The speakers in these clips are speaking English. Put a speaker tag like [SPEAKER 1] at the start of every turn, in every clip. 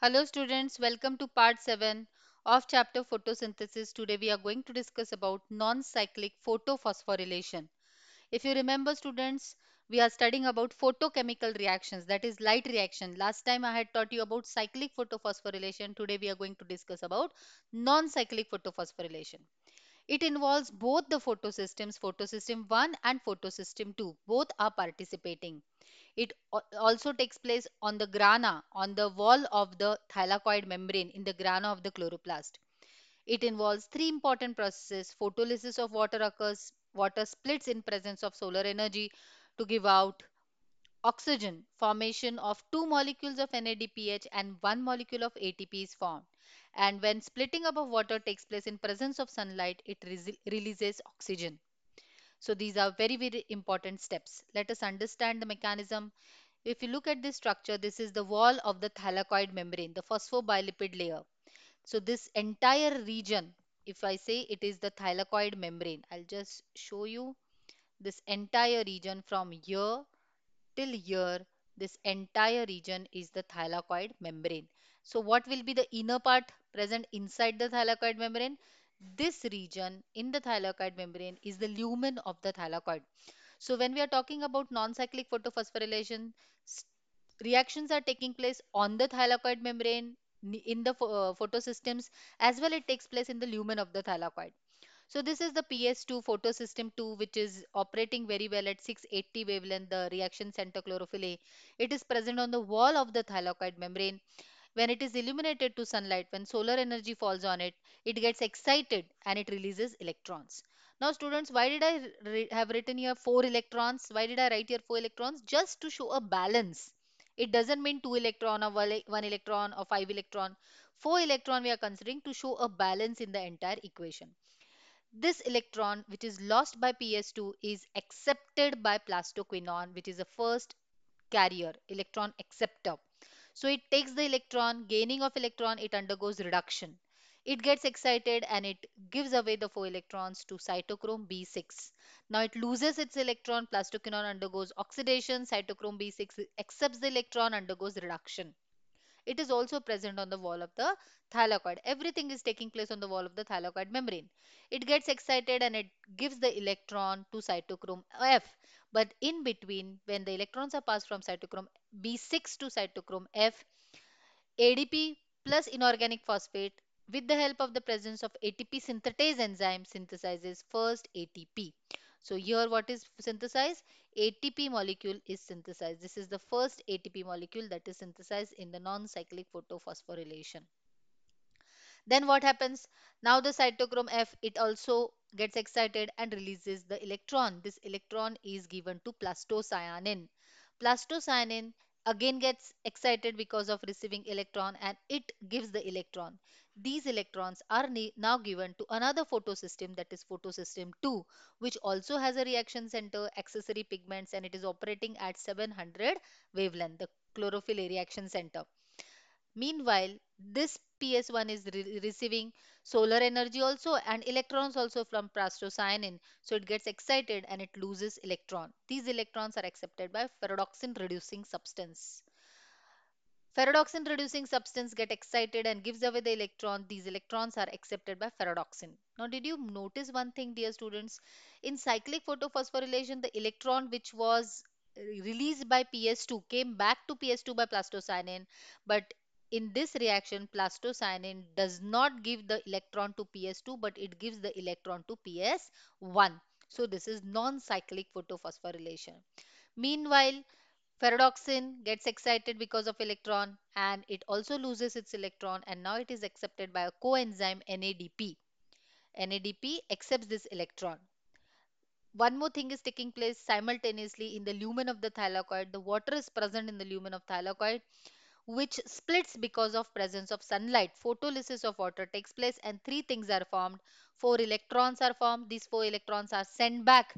[SPEAKER 1] Hello students, welcome to part 7 of chapter photosynthesis. Today we are going to discuss about non-cyclic photophosphorylation. If you remember students, we are studying about photochemical reactions that is light reaction. Last time I had taught you about cyclic photophosphorylation. Today we are going to discuss about non-cyclic photophosphorylation. It involves both the photosystems, photosystem 1 and photosystem 2. Both are participating. It also takes place on the grana, on the wall of the thylakoid membrane in the grana of the chloroplast. It involves three important processes. Photolysis of water occurs, water splits in presence of solar energy to give out oxygen. Formation of two molecules of NADPH and one molecule of ATP is formed. And when splitting up of water takes place in presence of sunlight, it re releases oxygen. So these are very, very important steps. Let us understand the mechanism. If you look at this structure, this is the wall of the thylakoid membrane, the phosphobilipid layer. So this entire region, if I say it is the thylakoid membrane, I'll just show you this entire region from here till here this entire region is the thylakoid membrane. So what will be the inner part present inside the thylakoid membrane? This region in the thylakoid membrane is the lumen of the thylakoid. So when we are talking about non-cyclic photophosphorylation, reactions are taking place on the thylakoid membrane in the uh, photosystems as well it takes place in the lumen of the thylakoid. So this is the PS2 photosystem 2 which is operating very well at 680 wavelength the reaction center chlorophyll A. It is present on the wall of the thylakoid membrane when it is illuminated to sunlight, when solar energy falls on it, it gets excited and it releases electrons. Now, students, why did I have written here 4 electrons? Why did I write here 4 electrons? Just to show a balance. It doesn't mean 2 electron or 1 electron or 5 electron. 4 electron we are considering to show a balance in the entire equation. This electron which is lost by PS2 is accepted by plastoquinone which is the first carrier, electron acceptor. So it takes the electron, gaining of electron, it undergoes reduction. It gets excited and it gives away the 4 electrons to cytochrome B6. Now it loses its electron, plastoquinone undergoes oxidation, cytochrome B6 accepts the electron, undergoes reduction. It is also present on the wall of the thylakoid. Everything is taking place on the wall of the thylakoid membrane. It gets excited and it gives the electron to cytochrome F. But in between, when the electrons are passed from cytochrome B6 to cytochrome F, ADP plus inorganic phosphate with the help of the presence of ATP synthetase enzyme synthesizes first ATP. So here what is synthesized? ATP molecule is synthesized. This is the first ATP molecule that is synthesized in the non-cyclic photophosphorylation. Then what happens? Now the cytochrome F, it also gets excited and releases the electron. This electron is given to plastocyanin. Plastocyanin again gets excited because of receiving electron and it gives the electron. These electrons are now given to another photosystem that is photosystem 2 which also has a reaction center, accessory pigments and it is operating at 700 wavelength, the chlorophyll reaction center. Meanwhile, this ps1 is re- receiving solar energy also and electrons also from plastocyanin, so it gets excited and it loses electron these electrons are accepted by ferredoxin reducing substance ferredoxin reducing substance get excited and gives away the electron these electrons are accepted by ferredoxin now did you notice one thing dear students in cyclic photophosphorylation the electron which was uh, released by ps2 came back to ps2 by plastocyanin but in this reaction, plastocyanin does not give the electron to PS2 but it gives the electron to PS1. So this is non-cyclic photophosphorylation. Meanwhile, ferredoxin gets excited because of electron and it also loses its electron and now it is accepted by a coenzyme NADP. NADP accepts this electron. One more thing is taking place simultaneously in the lumen of the thylakoid. The water is present in the lumen of thylakoid which splits because of presence of sunlight. Photolysis of water takes place and three things are formed. Four electrons are formed. These four electrons are sent back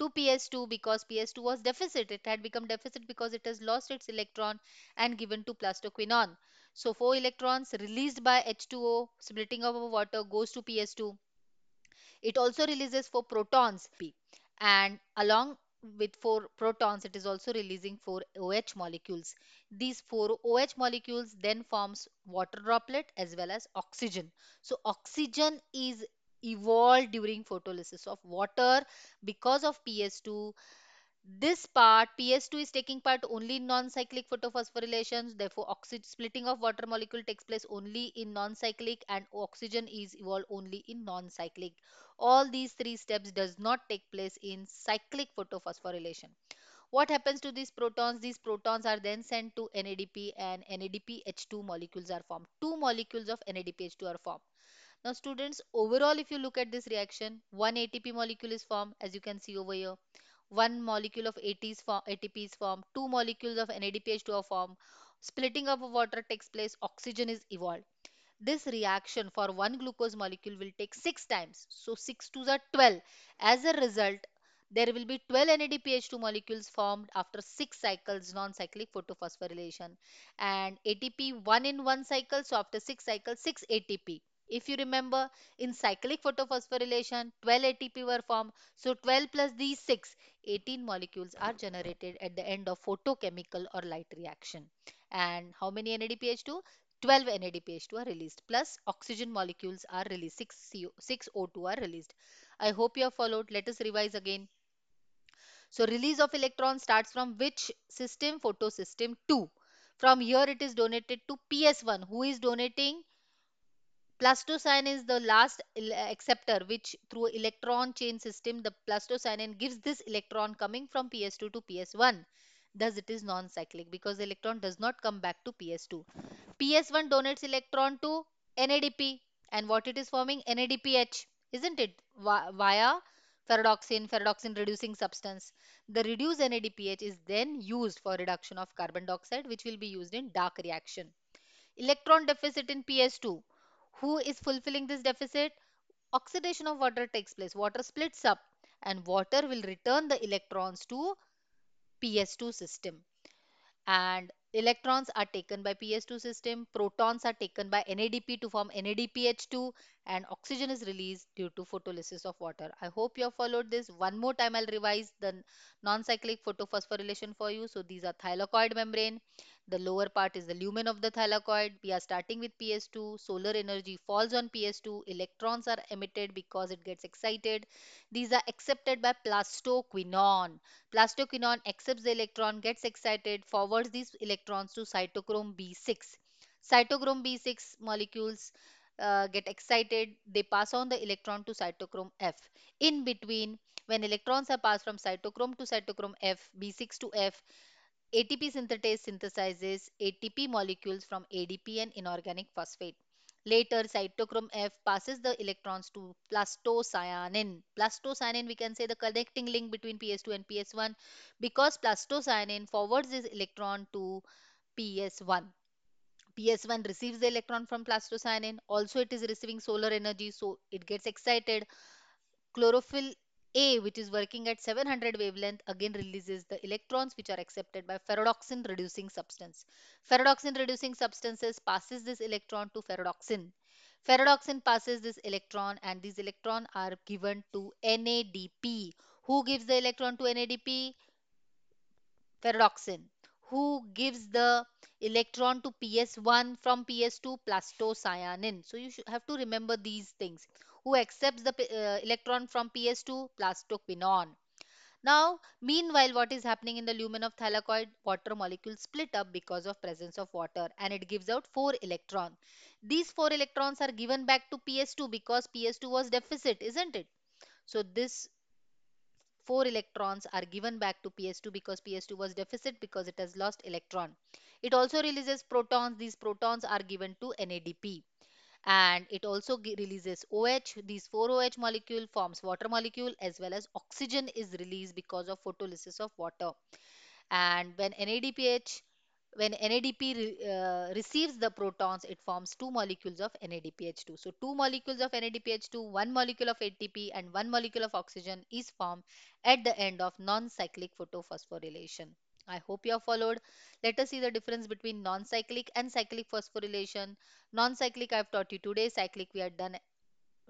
[SPEAKER 1] to PS2 because PS2 was deficit. It had become deficit because it has lost its electron and given to plastocyanin. So 4 electrons released by H2O splitting of water goes to PS2. It also releases 4 protons P and along with 4 protons it is also releasing four OH molecules these four OH molecules then forms water droplet as well as oxygen. So oxygen is evolved during photolysis of water because of PS2 this part ps2 is taking part only in non-cyclic photophosphorylation. therefore oxygen splitting of water molecule takes place only in non-cyclic and oxygen is evolved only in non-cyclic all these three steps does not take place in cyclic photophosphorylation what happens to these protons? These protons are then sent to NADP and NADPH2 molecules are formed. Two molecules of NADPH2 are formed. Now students, overall if you look at this reaction, one ATP molecule is formed as you can see over here. One molecule of ATP is formed, two molecules of NADPH2 are formed. Splitting up of water takes place, oxygen is evolved. This reaction for one glucose molecule will take 6 times. So 6 to the 12. As a result, there will be 12 NADPH2 molecules formed after 6 cycles non-cyclic photophosphorylation and ATP 1 in 1 cycle so after 6 cycles 6 ATP. If you remember in cyclic photophosphorylation 12 ATP were formed so 12 plus these 6 18 molecules are generated at the end of photochemical or light reaction and how many NADPH2? 12 NADPH2 are released plus oxygen molecules are released 6, CO, 6 O2 are released. I hope you have followed. Let us revise again. So release of electron starts from which system? Photosystem 2. From here it is donated to PS1 who is donating plastocyanin is the last acceptor which through electron chain system the plastocyanin gives this electron coming from PS2 to PS1. Thus it is non-cyclic because the electron does not come back to PS2. PS1 donates electron to NADP and what it is forming NADPH isn't it via ferredoxin, ferredoxin reducing substance. The reduced NADPH is then used for reduction of carbon dioxide which will be used in dark reaction. Electron deficit in PS2. Who is fulfilling this deficit? Oxidation of water takes place. Water splits up and water will return the electrons to PS2 system. And electrons are taken by PS2 system, protons are taken by NADP to form NADPH2 and oxygen is released due to photolysis of water. I hope you have followed this. One more time I'll revise the non-cyclic photophosphorylation for you. So these are thylakoid membrane. The lower part is the lumen of the thylakoid. We are starting with PS2. Solar energy falls on PS2. Electrons are emitted because it gets excited. These are accepted by plastoquinone. Plastoquinone accepts the electron, gets excited, forwards these electrons electrons to cytochrome B6. Cytochrome B6 molecules uh, get excited, they pass on the electron to cytochrome F. In between, when electrons are passed from cytochrome to cytochrome F, B6 to F, ATP synthetase synthesizes ATP molecules from ADP and inorganic phosphate. Later, cytochrome F passes the electrons to plastocyanin. Plastocyanin, we can say the connecting link between PS2 and PS1 because plastocyanin forwards this electron to PS1. PS1 receives the electron from plastocyanin. Also, it is receiving solar energy, so it gets excited. Chlorophyll a, which is working at 700 wavelength, again releases the electrons which are accepted by ferredoxin reducing substance. Ferredoxin reducing substances passes this electron to ferredoxin. Ferredoxin passes this electron and these electrons are given to NADP. Who gives the electron to NADP? Ferredoxin. Who gives the electron to PS1 from PS2? Plastocyanin. So you have to remember these things who accepts the uh, electron from PS2 plastoquinone. Now, meanwhile, what is happening in the lumen of thylakoid? Water molecule split up because of presence of water and it gives out 4 electron. These 4 electrons are given back to PS2 because PS2 was deficit, isn't it? So, this 4 electrons are given back to PS2 because PS2 was deficit because it has lost electron. It also releases protons. These protons are given to NADP and it also releases OH. These 4OH molecule forms water molecule as well as oxygen is released because of photolysis of water. And when NADPH when NADP uh, receives the protons, it forms two molecules of NADPH2. So, two molecules of NADPH2, one molecule of ATP and one molecule of oxygen is formed at the end of non-cyclic photophosphorylation. I hope you have followed. Let us see the difference between non-cyclic and cyclic phosphorylation. Non-cyclic I have taught you today, cyclic we had done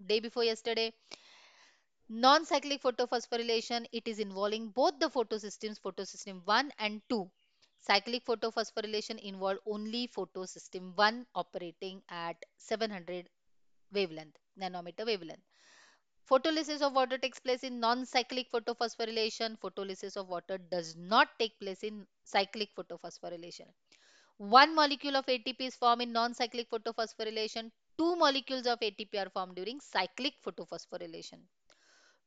[SPEAKER 1] day before yesterday. Non-cyclic photophosphorylation, it is involving both the photosystems, photosystem 1 and 2. Cyclic photophosphorylation involve only photosystem 1 operating at 700 wavelength, nanometer wavelength. Photolysis of water takes place in non-cyclic photophosphorylation. Photolysis of water does not take place in cyclic photophosphorylation. One molecule of ATP is formed in non-cyclic photophosphorylation. Two molecules of ATP are formed during cyclic photophosphorylation.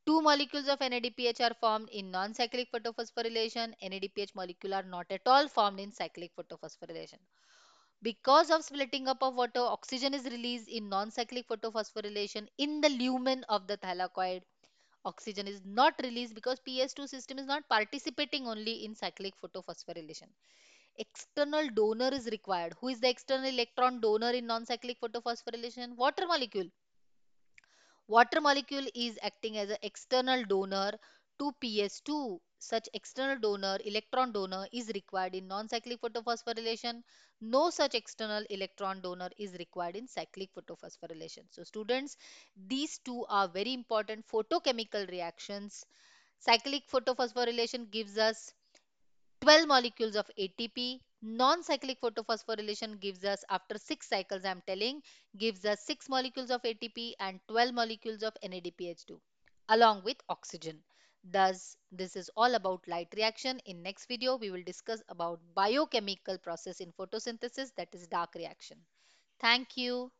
[SPEAKER 1] Two molecules of NADPH are formed in non-cyclic photophosphorylation. NADPH molecule are not at all formed in cyclic photophosphorylation. Because of splitting up of water, oxygen is released in non-cyclic photophosphorylation in the lumen of the thylakoid. Oxygen is not released because PS2 system is not participating only in cyclic photophosphorylation. External donor is required. Who is the external electron donor in non-cyclic photophosphorylation? Water molecule. Water molecule is acting as an external donor to PS2 such external donor electron donor is required in non-cyclic photophosphorylation. No such external electron donor is required in cyclic photophosphorylation. So students, these two are very important photochemical reactions. Cyclic photophosphorylation gives us 12 molecules of ATP. Non-cyclic photophosphorylation gives us, after 6 cycles I am telling, gives us 6 molecules of ATP and 12 molecules of NADPH2 along with oxygen. Thus, this is all about light reaction. In next video, we will discuss about biochemical process in photosynthesis that is dark reaction. Thank you.